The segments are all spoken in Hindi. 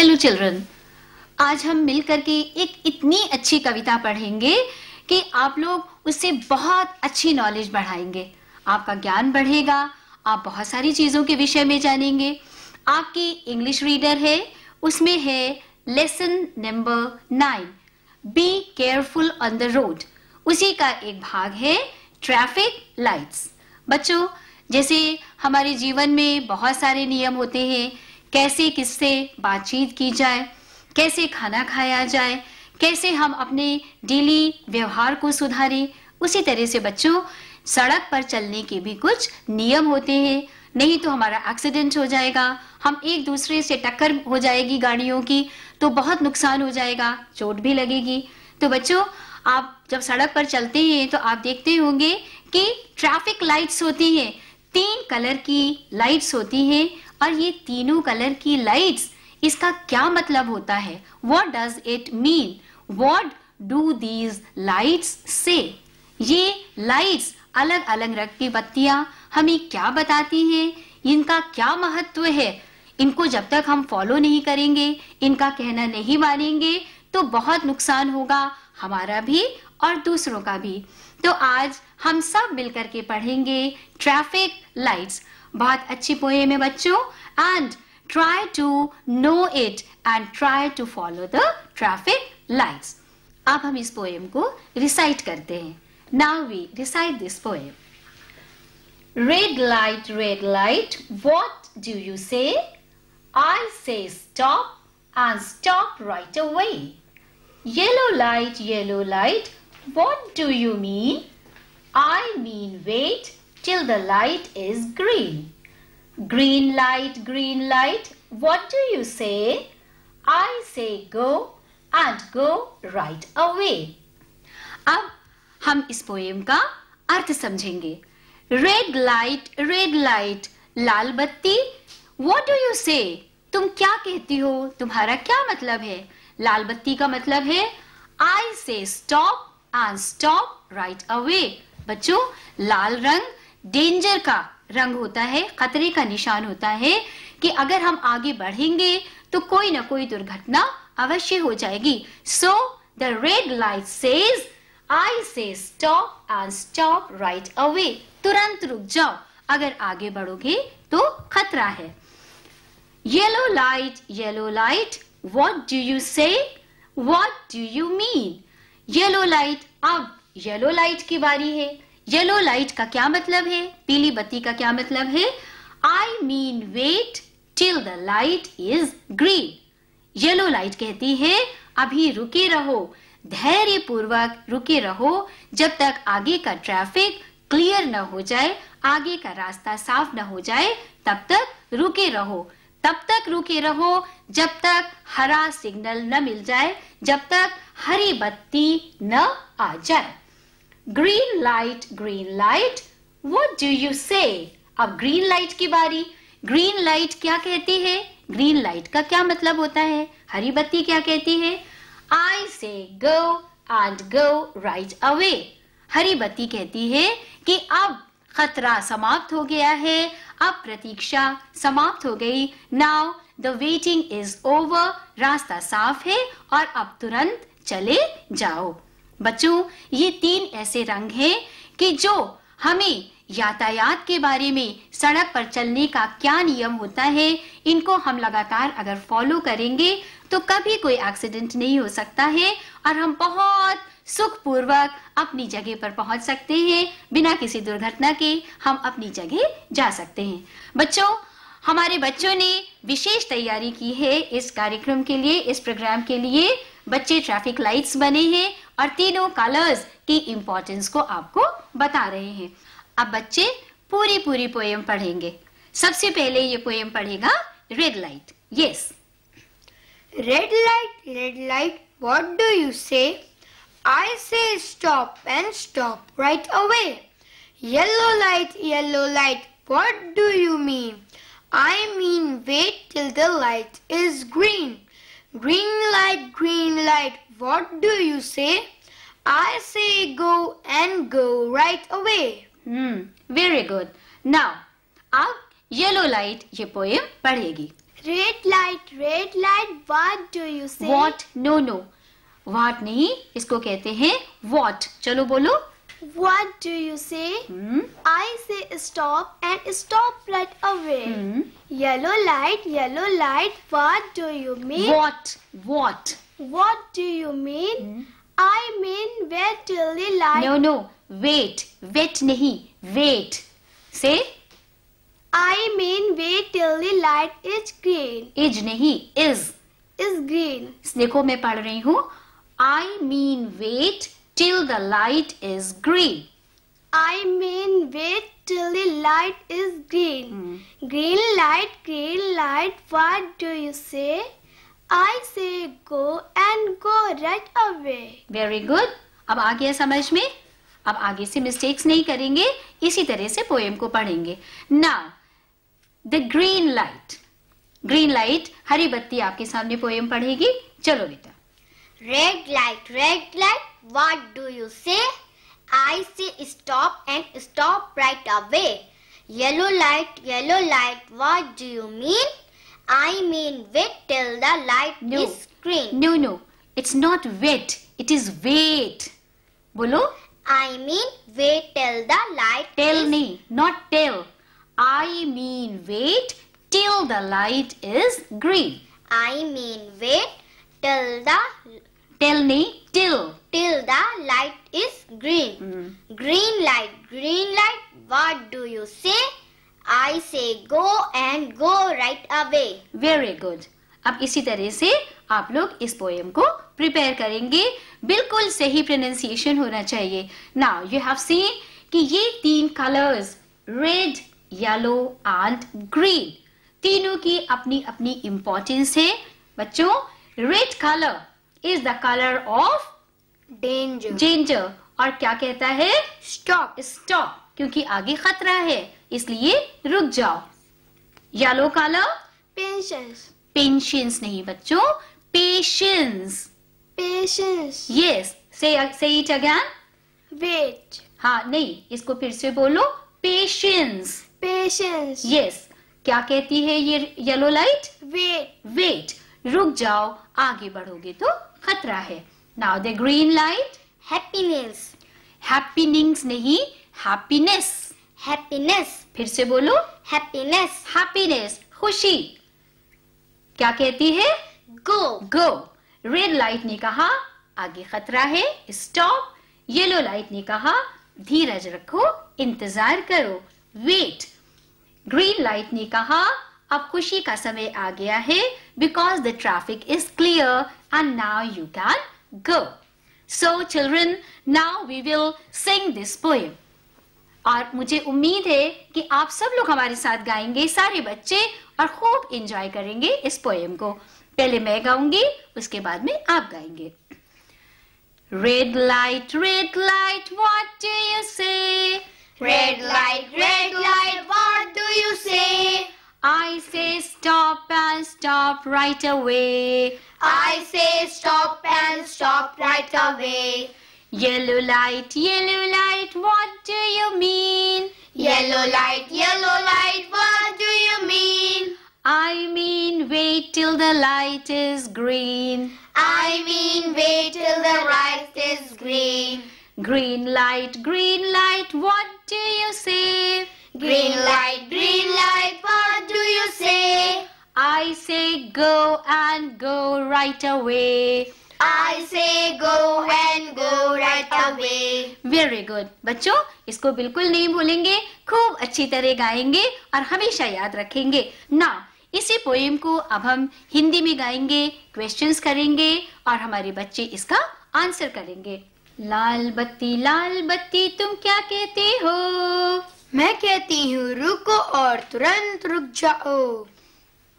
हेलो चिल्ड्रन आज हम मिल करके एक इतनी अच्छी कविता पढ़ेंगे कि आप लोग उससे बहुत अच्छी नॉलेज बढ़ाएंगे आपका ज्ञान बढ़ेगा आप बहुत सारी चीज़ों के विषय में जानेंगे आपकी इंग्लिश रीडर है उसमें है lesson number nine be careful on the road उसी का एक भाग है ट्रैफिक लाइट्स बच्चों जैसे हमारे जीवन में बहुत सारे नियम होते हैं कैसे किससे बातचीत की जाए कैसे खाना खाया जाए कैसे हम अपने डेली व्यवहार को सुधारें उसी तरह से बच्चों सड़क पर चलने के भी कुछ नियम होते हैं नहीं तो हमारा एक्सीडेंट हो जाएगा हम एक दूसरे से टक्कर हो जाएगी गाड़ियों की तो बहुत नुकसान हो जाएगा चोट भी लगेगी तो बच्चों आप जब सड़क पर चलते हैं तो आप देखते होंगे कि ट्रैफिक लाइट्स होती हैं तीन कलर की लाइट्स होती हैं और ये तीनों कलर की लाइट्स इसका क्या मतलब होता है what does it mean what do these lights say ये लाइट्स अलग अलग रंग की बत्तियां हमें क्या बताती हैं इनका क्या महत्व है इनको जब तक हम फॉलो नहीं करेंगे इनका कहना नहीं मानेंगे तो बहुत नुकसान होगा हमारा भी और दूसरों का भी तो आज हम सब मिलकर के पढ़ेंगे ट्रैफिक लाइट्स बहुत अच्छी पोएम है बच्चों and try to know it and try to follow the traffic light अब हम इस पोएम को रिसाइट करते हैं now we recite this poem red light red light what do you say I say stop and stop right away yellow light yellow light what do you mean I mean wait till the light is green. Green light, green light, what do you say? I say go and go right away. अब हम इस पोएम का अर्थ समझेंगे रेड लाइट रेड लाइट लाल बत्ती वॉट डू यू से तुम क्या कहती हो तुम्हारा क्या मतलब है लाल बत्ती का मतलब है I say stop and stop right away बच्चों लाल रंग डेंजर का रंग होता है खतरे का निशान होता है कि अगर हम आगे बढ़ेंगे तो कोई ना कोई दुर्घटना अवश्य हो जाएगी so the red light says I say stop and stop right away तुरंत रुक जाओ अगर आगे बढ़ोगे तो खतरा है yellow light yellow light what do you say what do you mean yellow light अब येलो लाइट की बारी है येलो लाइट का क्या मतलब है पीली बत्ती का क्या मतलब है I mean wait till the light is green yellow light कहती है अभी रुके रहो धैर्य पूर्वक रुके रहो जब तक आगे का ट्रैफिक क्लियर न हो जाए आगे का रास्ता साफ न हो जाए तब तक रुके रहो तब तक रुके रहो जब तक हरा सिग्नल न मिल जाए जब तक हरी बत्ती न आ जाए green light green light what do you say अब ग्रीन लाइट की बारी ग्रीन लाइट क्या कहती है ग्रीन लाइट का क्या मतलब होता है हरी बत्ती क्या कहती है I say go and go right away हरी बत्ती कहती है कि अब खतरा समाप्त हो गया है अब प्रतीक्षा समाप्त हो गई now the waiting is over रास्ता साफ है और अब तुरंत चले जाओ बच्चों ये तीन ऐसे रंग हैं कि जो हमें यातायात के बारे में सड़क पर चलने का क्या नियम होता है इनको हम लगातार अगर फॉलो करेंगे तो कभी कोई एक्सीडेंट नहीं हो सकता है और हम बहुत सुखपूर्वक अपनी जगह पर पहुंच सकते हैं बिना किसी दुर्घटना के हम अपनी जगह जा सकते हैं बच्चों हमारे बच्चों ने विशेष तैयारी की है इस कार्यक्रम के लिए इस प्रोग्राम के लिए बच्चे ट्रैफिक लाइट्स बने हैं और तीनों कलर्स की इम्पोर्टेंस को आपको बता रहे हैं अब बच्चे पूरी पूरी पोएम पढ़ेंगे सबसे पहले ये पोएम पढ़ेगा red light yes red light red light what do you say I say stop and stop right away yellow light yellow light what do you mean I mean wait till the light is green Green light, green light, what do you say? I say go and go right away. Hmm, very good. Now, आप yellow light ये poem पढ़ेगी red light red light what do you say what no no what नहीं इसको कहते हैं what चलो बोलो what do you say hmm stop and stop right away. Hmm. Yellow light, yellow light, what do you mean? What? What? What do you mean? Hmm. I mean wait till the light. No, no, wait, wait nahi, wait. Say. I mean wait till the light is green. Is nahi, is. Is green. Sneko mein padh rahi हूँ. I mean wait till the light is green. I mean wait till the light is green. Mm. Green light, green light, what do you say? I say go and go right away. Very good. अब आ गया समझ में अब आगे से मिस्टेक्स नहीं करेंगे इसी तरह से पोएम को पढ़ेंगे ना the green light green light हरी बत्ती आपके सामने पोएम पढ़ेगी चलो बेटा red light red light what do you say I say stop and stop right away. Yellow light, yellow light, what do you mean? I mean wait till the light no. is green. No, no, it's not wait, it is wait. Bolo? I mean wait till the light Tell me, not tell. I mean wait till the light is green. I mean wait till the... Tell me, till. Till the light is green. Mm. -hmm. Green light, green light, what do you say? I say go and go right away. Very good. अब इसी तरह से आप लोग इस पोएम को प्रिपेयर करेंगे बिल्कुल सही प्रोनाउंसिएशन होना चाहिए नाउ यू हैव सीन कि ये तीन colours red yellow and green तीनों की अपनी अपनी इंपॉर्टेंस है बच्चों red colour is the colour of danger danger और क्या कहता है स्टॉप स्टॉप क्योंकि आगे खतरा है इसलिए रुक जाओ येलो कलर पेंशंस पेंशंस नहीं बच्चों patience patience yes say it again wait हाँ नहीं इसको फिर से बोलो पेशेंस पेशेंस यस क्या कहती है ये येलो लाइट वेट वेट रुक जाओ आगे बढ़ोगे तो खतरा है Now the green light. Happiness. Happenings नहीं happiness. Happiness. फिर से बोलो happiness. Happiness. खुशी क्या कहती है go. Go. रेड लाइट ने कहा आगे खतरा है स्टॉप येलो लाइट ने कहा धीरज रखो इंतजार करो वेट ग्रीन लाइट ने कहा अब खुशी का समय आ गया है because the traffic is clear and now you can go. So children, now we will sing this poem. और मुझे उम्मीद है कि आप सब लोग हमारे साथ गाएंगे सारे बच्चे और खूब इंजॉय करेंगे इस पोएम को पहले मैं गाऊंगी उसके बाद में आप गाएंगे red light red light what do you say red light red light what do you say I say stop and stop right away. I say stop and stop right away. Yellow light, yellow light, what do you mean? Yellow light, yellow light, what do you mean? I mean wait till the light is green. I mean wait till the light is green. Green light, green light, what do you say? Green light, green light, what do you say? I say go and go right away. I say go and go right away. Very good. बच्चों इसको बिल्कुल नहीं भूलेंगे खूब अच्छी तरह गाएंगे और हमेशा याद रखेंगे ना इसी पोएम को अब हम हिंदी में गाएंगे क्वेश्चंस करेंगे और हमारे बच्चे इसका आंसर करेंगे लाल बत्ती लाल बत्ती तुम क्या कहते हो मैं कहती हूँ रुको और तुरंत रुक जाओ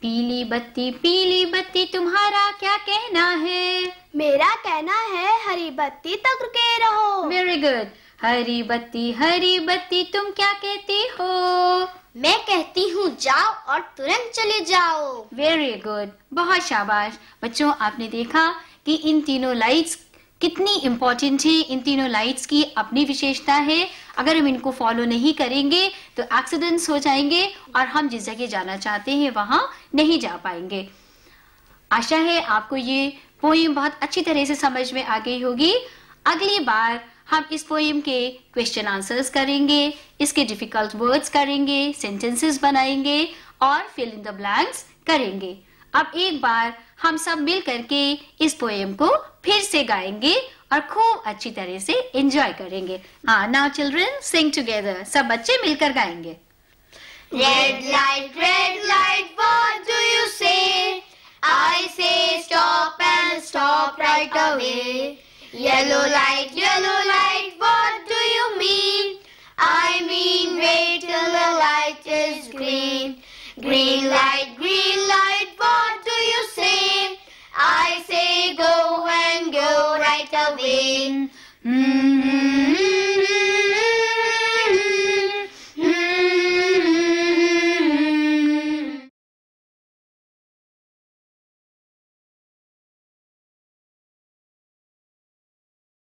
पीली बत्ती पीली बत्ती तुम्हारा क्या कहना है मेरा कहना है हरी बत्ती तक रुके रहो वेरी गुड हरी बत्ती हरी बत्ती तुम क्या कहती हो मैं कहती हूँ जाओ और तुरंत चले जाओ वेरी गुड बहुत शाबाश बच्चों आपने देखा कि इन तीनों लाइट्स कितनी इंपॉर्टेंट है इन तीनों लाइट्स की अपनी विशेषता है अगर हम इनको फॉलो नहीं करेंगे तो एक्सीडेंट्स हो जाएंगे और हम जिस जगह जाना चाहते हैं वहां नहीं जा पाएंगे आशा है आपको ये पोईम बहुत अच्छी तरह से समझ में आ गई होगी अगली बार हम इस पोईम के क्वेश्चन आंसर्स करेंगे इसके डिफिकल्ट वर्ड्स करेंगे सेंटेंसेस बनाएंगे और फिल इन द ब्लैंक्स करेंगे अब एक बार हम सब मिल करके इस पोएम को फिर से गाएंगे और खूब अच्छी तरह से एंजॉय करेंगे हाँ नाउ चिल्ड्रन सिंग टुगेदर सब बच्चे मिलकर गाएंगे Red light, red light, what do you say? I say stop and stop right away. Yellow light, yellow light, what do you mean? I mean wait till the light is green. Green light, green light. Halloween.